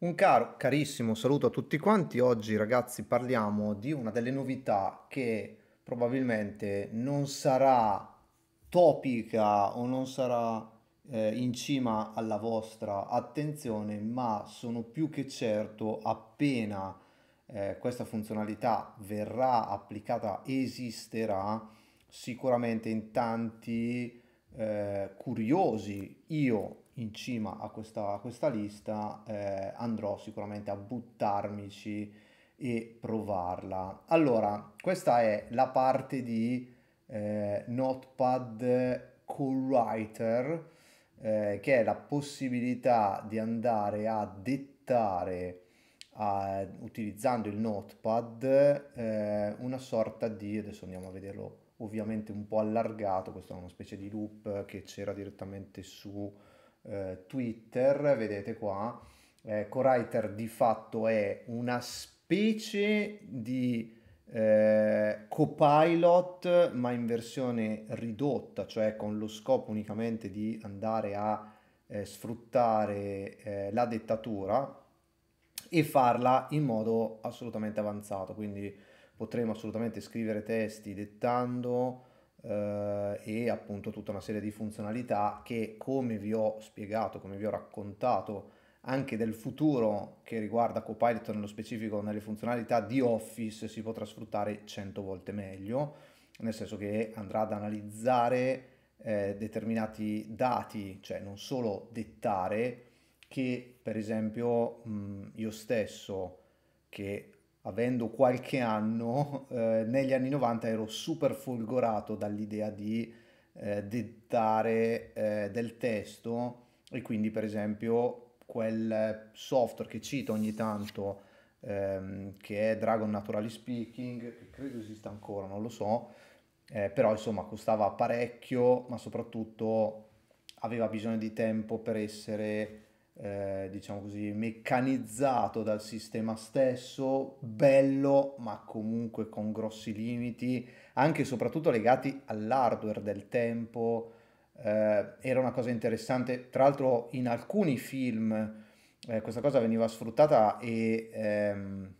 Un caro, carissimo saluto a tutti quanti. Oggi ragazzi parliamo di una delle novità che probabilmente non sarà topica o non sarà eh, in cima alla vostra attenzione, ma sono più che certo appena eh, questa funzionalità verrà applicata, esisterà sicuramente in tanti eh, curiosi, io in cima a questa, a questa lista eh, andrò sicuramente a buttarmici e provarla. Allora, questa è la parte di eh, Notepad CoWriter, eh, che è la possibilità di andare a dettare a, utilizzando il notepad eh, una sorta di, adesso andiamo a vederlo ovviamente un po' allargato, questo è una specie di loop che c'era direttamente su eh, Twitter, vedete qua, eh, CoWriter di fatto è una specie di eh, copilot ma in versione ridotta, cioè con lo scopo unicamente di andare a eh, sfruttare eh, la dettatura e farla in modo assolutamente avanzato, quindi potremo assolutamente scrivere testi dettando eh, e appunto tutta una serie di funzionalità che come vi ho spiegato, come vi ho raccontato anche del futuro che riguarda Copilot nello specifico nelle funzionalità di Office si potrà sfruttare 100 volte meglio, nel senso che andrà ad analizzare eh, determinati dati, cioè non solo dettare, che per esempio mh, mm, io stesso che avendo qualche anno, eh, negli anni 90 ero super folgorato dall'idea di eh, dettare eh, del testo e quindi per esempio quel software che cito ogni tanto ehm, che è Dragon Naturally Speaking, che credo esista ancora, non lo so, eh, però insomma costava parecchio ma soprattutto aveva bisogno di tempo per essere eh, diciamo così, meccanizzato dal sistema stesso, bello ma comunque con grossi limiti, anche e soprattutto legati all'hardware del tempo. Eh, era una cosa interessante, tra l'altro in alcuni film eh, questa cosa veniva sfruttata e ehm,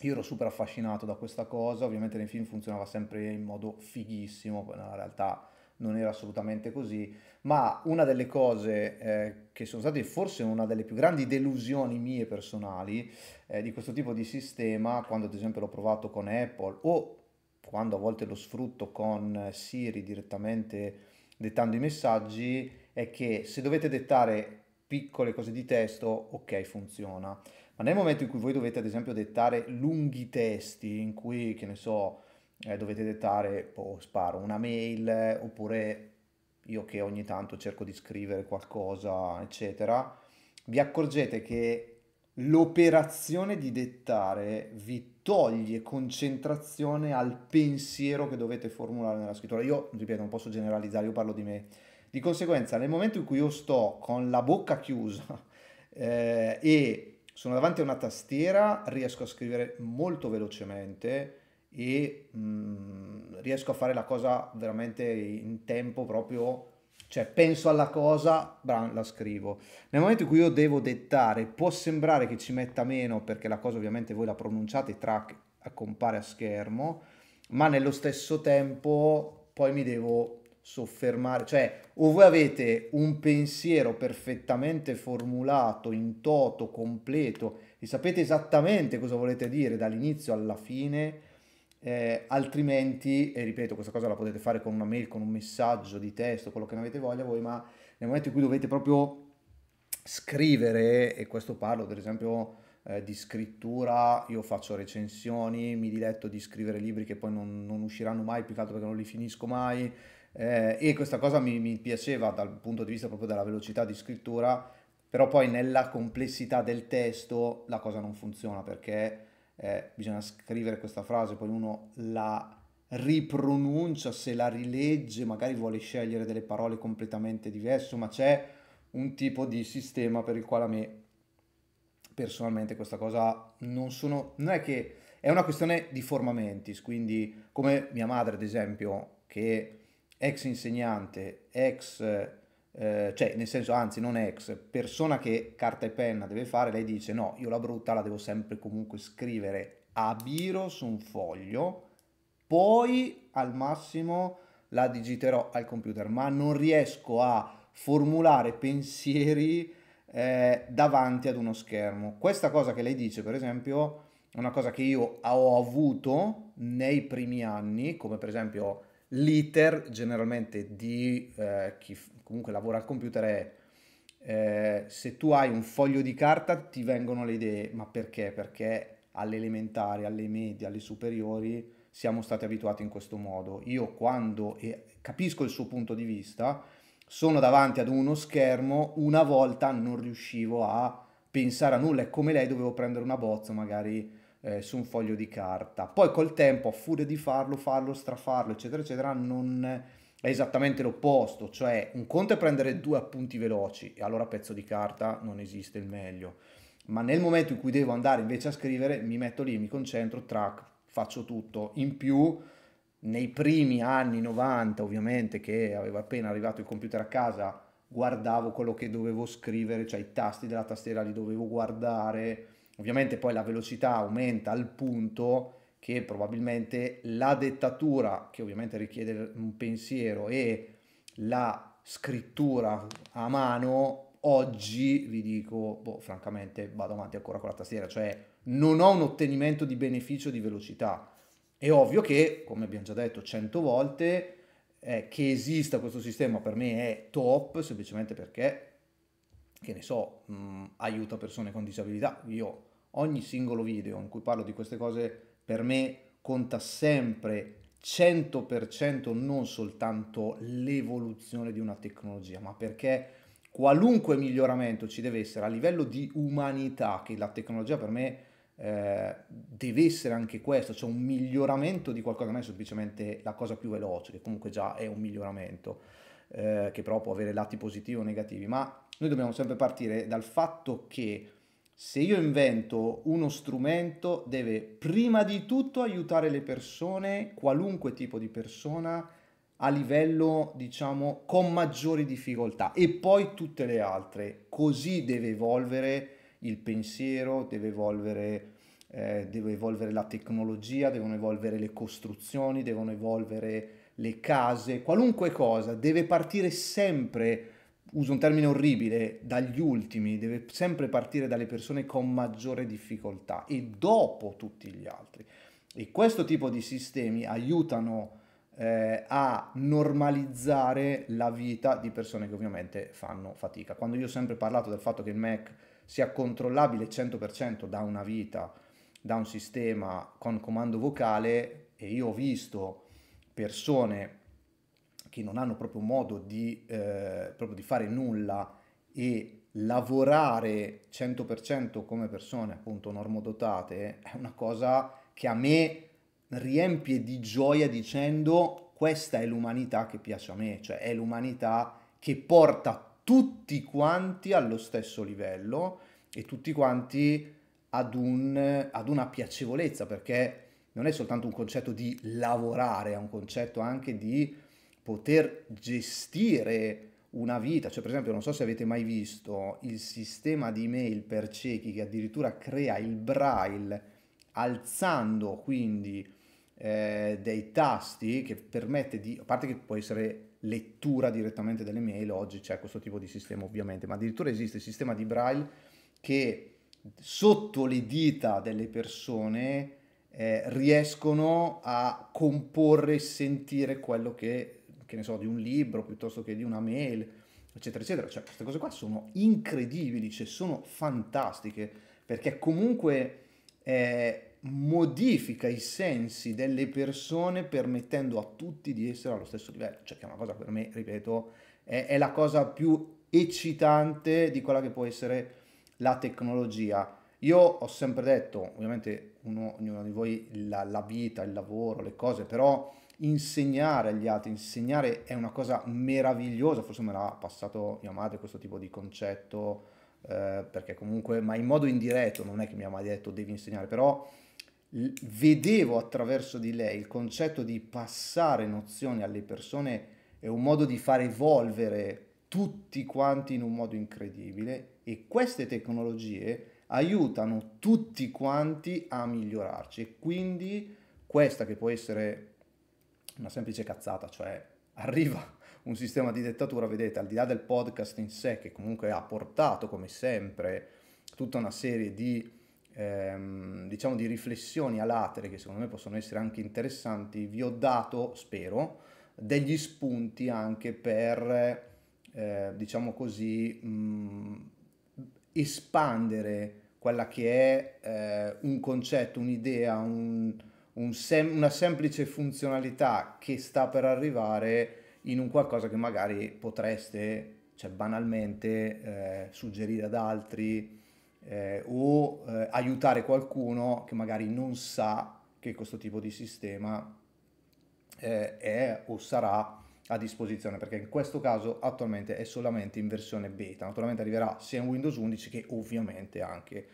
io ero super affascinato da questa cosa, ovviamente nei film funzionava sempre in modo fighissimo, poi nella realtà non era assolutamente così, ma una delle cose eh, che sono state forse una delle più grandi delusioni mie personali eh, di questo tipo di sistema, quando ad esempio l'ho provato con Apple o quando a volte lo sfrutto con Siri direttamente dettando i messaggi, è che se dovete dettare piccole cose di testo, ok, funziona. Ma nel momento in cui voi dovete ad esempio dettare lunghi testi, in cui, che ne so, eh, dovete dettare, oh, sparo, una mail oppure io che ogni tanto cerco di scrivere qualcosa, eccetera, vi accorgete che l'operazione di dettare vi toglie concentrazione al pensiero che dovete formulare nella scrittura. Io, ripeto, non posso generalizzare, io parlo di me. Di conseguenza, nel momento in cui io sto con la bocca chiusa eh, e sono davanti a una tastiera, riesco a scrivere molto velocemente e mh, mhmm, riesco a fare la cosa veramente in tempo proprio, cioè penso alla cosa, la scrivo. Nel momento in cui io devo dettare, può sembrare che ci metta meno perché la cosa ovviamente voi la pronunciate, track compare a schermo, ma nello stesso tempo poi mi devo soffermare, cioè o voi avete un pensiero perfettamente formulato, in toto, completo, e sapete esattamente cosa volete dire dall'inizio alla fine, eh, altrimenti, e ripeto, questa cosa la potete fare con una mail, con un messaggio di testo, quello che ne avete voglia voi, ma nel momento in cui dovete proprio scrivere, e questo parlo per esempio eh, di scrittura, io faccio recensioni, mi diletto di scrivere libri che poi non, non usciranno mai, più che altro perché non li finisco mai, eh, e questa cosa mi, mi piaceva dal punto di vista proprio della velocità di scrittura, però poi nella complessità del testo la cosa non funziona perché eh, bisogna scrivere questa frase, poi uno la ripronuncia, se la rilegge, magari vuole scegliere delle parole completamente diverse, ma c'è un tipo di sistema per il quale a me personalmente questa cosa non sono... non è che... è una questione di formamentis, quindi come mia madre ad esempio, che ex insegnante, ex eh, cioè nel senso anzi non ex, persona che carta e penna deve fare, lei dice no, io la brutta la devo sempre comunque scrivere a biro su un foglio, poi al massimo la digiterò al computer, ma non riesco a formulare pensieri eh, davanti ad uno schermo. Questa cosa che lei dice, per esempio, è una cosa che io ho avuto nei primi anni, come per esempio l'iter generalmente di eh, chi comunque lavora al computer è eh, se tu hai un foglio di carta ti vengono le idee, ma perché? Perché alle elementari, alle medie, alle superiori siamo stati abituati in questo modo. Io quando e capisco il suo punto di vista, sono davanti ad uno schermo, una volta non riuscivo a pensare a nulla e come lei dovevo prendere una bozza magari eh, su un foglio di carta. Poi col tempo, a furia di farlo, farlo, strafarlo, eccetera, eccetera, non è esattamente l'opposto, cioè un conto è prendere due appunti veloci e allora pezzo di carta non esiste il meglio. Ma nel momento in cui devo andare invece a scrivere, mi metto lì, mi concentro, track, faccio tutto. In più, nei primi anni 90, ovviamente, che aveva appena arrivato il computer a casa, guardavo quello che dovevo scrivere, cioè i tasti della tastiera li dovevo guardare, Ovviamente poi la velocità aumenta al punto che probabilmente la dettatura, che ovviamente richiede un pensiero, e la scrittura a mano, oggi vi dico, boh, francamente vado avanti ancora con la tastiera, cioè non ho un ottenimento di beneficio di velocità. È ovvio che, come abbiamo già detto cento volte, eh, che esista questo sistema per me è top, semplicemente perché, che ne so, mh, mm, aiuta persone con disabilità. Io ogni singolo video in cui parlo di queste cose per me conta sempre 100% non soltanto l'evoluzione di una tecnologia, ma perché qualunque miglioramento ci deve essere a livello di umanità, che la tecnologia per me eh, deve essere anche questo, cioè un miglioramento di qualcosa, non è semplicemente la cosa più veloce, che comunque già è un miglioramento, eh, che però può avere lati positivi o negativi, ma noi dobbiamo sempre partire dal fatto che se io invento uno strumento deve prima di tutto aiutare le persone, qualunque tipo di persona, a livello diciamo con maggiori difficoltà e poi tutte le altre. Così deve evolvere il pensiero, deve evolvere, eh, deve evolvere la tecnologia, devono evolvere le costruzioni, devono evolvere le case, qualunque cosa, deve partire sempre uso un termine orribile, dagli ultimi, deve sempre partire dalle persone con maggiore difficoltà e dopo tutti gli altri. E questo tipo di sistemi aiutano eh, a normalizzare la vita di persone che ovviamente fanno fatica. Quando io ho sempre parlato del fatto che il Mac sia controllabile 100% da una vita, da un sistema con comando vocale, e io ho visto persone che non hanno proprio modo di, eh, proprio di fare nulla e lavorare 100% come persone appunto normodotate è una cosa che a me riempie di gioia dicendo questa è l'umanità che piace a me, cioè è l'umanità che porta tutti quanti allo stesso livello e tutti quanti ad, un, ad una piacevolezza perché non è soltanto un concetto di lavorare, è un concetto anche di poter gestire una vita, cioè per esempio non so se avete mai visto il sistema di mail per ciechi che addirittura crea il braille alzando quindi eh, dei tasti che permette di, a parte che può essere lettura direttamente delle mail, oggi c'è questo tipo di sistema ovviamente, ma addirittura esiste il sistema di braille che sotto le dita delle persone eh, riescono a comporre e sentire quello che che ne so, di un libro piuttosto che di una mail, eccetera, eccetera. Cioè, queste cose qua sono incredibili, cioè, sono fantastiche, perché comunque eh, modifica i sensi delle persone permettendo a tutti di essere allo stesso livello. Cioè, che è una cosa per me, ripeto, è, è la cosa più eccitante di quella che può essere la tecnologia. Io ho sempre detto, ovviamente uno, ognuno di voi la, la vita, il lavoro, le cose, però insegnare agli altri, insegnare è una cosa meravigliosa, forse me l'ha passato mia madre questo tipo di concetto, eh, perché comunque, ma in modo indiretto, non è che mi ha mai detto devi insegnare, però vedevo attraverso di lei il concetto di passare nozioni alle persone è un modo di far evolvere tutti quanti in un modo incredibile e queste tecnologie aiutano tutti quanti a migliorarci e quindi questa che può essere una semplice cazzata, cioè arriva un sistema di dettatura, vedete, al di là del podcast in sé che comunque ha portato come sempre tutta una serie di ehm, diciamo di riflessioni a latere che secondo me possono essere anche interessanti, vi ho dato, spero, degli spunti anche per eh, diciamo così mh, espandere quella che è eh, un concetto, un'idea, un, un sem- una semplice funzionalità che sta per arrivare in un qualcosa che magari potreste, cioè banalmente, eh, suggerire ad altri eh, o eh, aiutare qualcuno che magari non sa che questo tipo di sistema eh, è o sarà a disposizione perché in questo caso attualmente è solamente in versione beta naturalmente arriverà sia in Windows 11 che ovviamente anche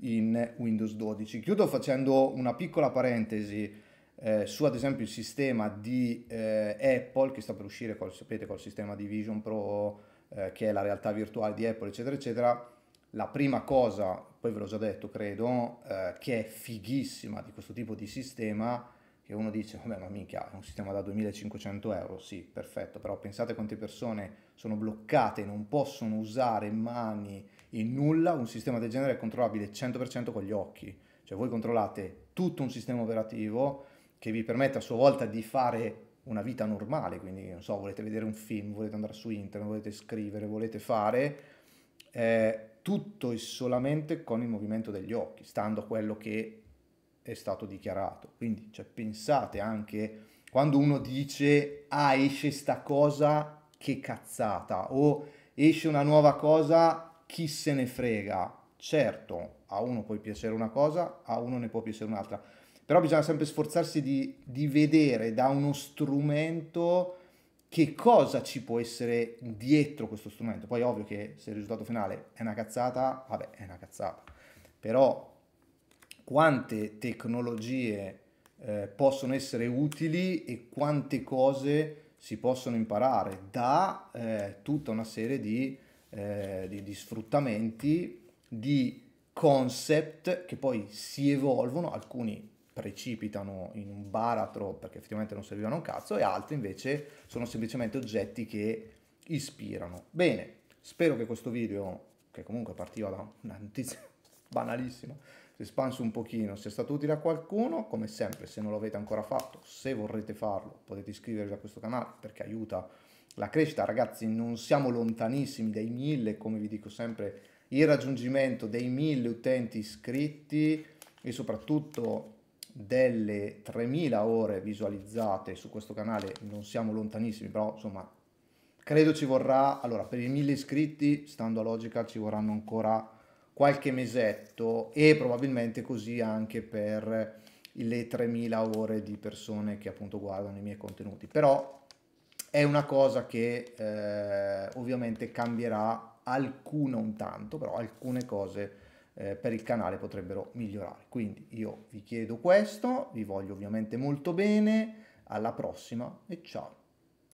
in Windows 12. Chiudo facendo una piccola parentesi eh, su ad esempio il sistema di eh, Apple che sta per uscire, col, sapete, col sistema di Vision Pro eh, che è la realtà virtuale di Apple, eccetera, eccetera. La prima cosa, poi ve l'ho già detto, credo, eh, che è fighissima di questo tipo di sistema, che uno dice, vabbè ma minchia, è un sistema da 2500 euro, sì, perfetto, però pensate quante persone sono bloccate, non possono usare mani, in nulla un sistema del genere è controllabile 100% con gli occhi, cioè voi controllate tutto un sistema operativo che vi permette a sua volta di fare una vita normale, quindi non so, volete vedere un film, volete andare su internet, volete scrivere, volete fare, eh, tutto e solamente con il movimento degli occhi, stando a quello che è stato dichiarato. Quindi cioè, pensate anche quando uno dice ah esce sta cosa, che cazzata, o esce una nuova cosa, chi se ne frega, certo a uno può piacere una cosa, a uno ne può piacere un'altra, però bisogna sempre sforzarsi di, di vedere da uno strumento che cosa ci può essere dietro questo strumento. Poi è ovvio che se il risultato finale è una cazzata, vabbè è una cazzata, però quante tecnologie eh, possono essere utili e quante cose si possono imparare da eh, tutta una serie di eh, di, di sfruttamenti, di concept che poi si evolvono, alcuni precipitano in un baratro perché effettivamente non servivano un cazzo e altri invece sono semplicemente oggetti che ispirano. Bene, spero che questo video, che comunque partiva da una notizia banalissima, si espanso un pochino, sia stato utile a qualcuno, come sempre se non l'avete ancora fatto, se vorrete farlo potete iscrivervi a questo canale perché aiuta la crescita, ragazzi, non siamo lontanissimi dai 1000, come vi dico sempre, il raggiungimento dei 1000 utenti iscritti e soprattutto delle 3000 ore visualizzate su questo canale non siamo lontanissimi però insomma credo ci vorrà allora per i 1000 iscritti stando a logica ci vorranno ancora qualche mesetto e probabilmente così anche per le 3000 ore di persone che appunto guardano i miei contenuti però è una cosa che eh, ovviamente cambierà alcune un tanto, però alcune cose eh, per il canale potrebbero migliorare. Quindi io vi chiedo questo, vi voglio ovviamente molto bene, alla prossima e ciao!